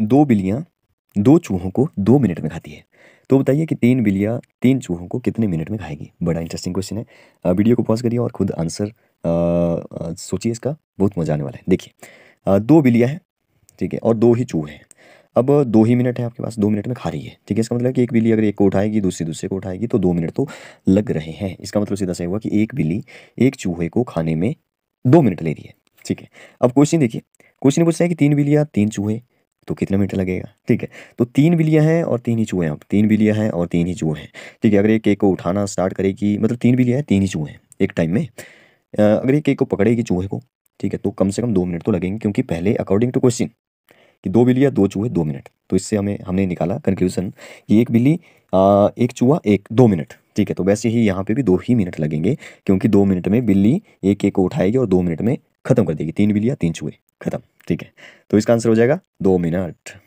दो बिल्लियाँ दो चूहों को दो मिनट में खाती है तो बताइए कि तीन बिल्लियाँ तीन चूहों को कितने मिनट में खाएगी बड़ा इंटरेस्टिंग क्वेश्चन है वीडियो को पॉज करिए और खुद आंसर सोचिए इसका बहुत मजा आने वाला है देखिए दो बिल्लियाँ हैं ठीक है और दो ही चूहे हैं अब दो ही मिनट है आपके पास दो मिनट में खा रही है ठीक है इसका मतलब कि एक बिल्ली अगर एक को उठाएगी दूसरी दूसरे को उठाएगी तो दो मिनट तो लग रहे हैं इसका मतलब सीधा सा हुआ कि एक बिल्ली एक चूहे को खाने में दो मिनट ले रही है ठीक है अब क्वेश्चन देखिए क्वेश्चन पूछता है कि तीन बिल्लियाँ तीन चूहे तो कितना मीटर लगेगा ठीक है तो तीन बिलियाँ हैं और तीन ही चूहे हैं तीन बिलियाँ हैं और तीन ही चूहे हैं ठीक है अगर एक केक को उठाना स्टार्ट करेगी मतलब तीन बिलियाँ हैं तीन ही चूहे हैं एक टाइम में अगर एक केक को पकड़ेगी चूहे को ठीक है तो कम से कम दो मिनट तो लगेंगे क्योंकि पहले अकॉर्डिंग टू क्वेश्चन कि दो बिलिया दो चूहे दो मिनट तो इससे हमें हमने निकाला कंक्लूजन कि एक बिल्ली एक चूहा एक दो मिनट ठीक है तो वैसे ही यहाँ पे भी दो ही मिनट लगेंगे क्योंकि दो मिनट में बिल्ली एक एक को उठाएगी और दो मिनट में खत्म कर देगी तीन भी लिया तीन छुए खत्म ठीक है तो इसका आंसर हो जाएगा दो मिनट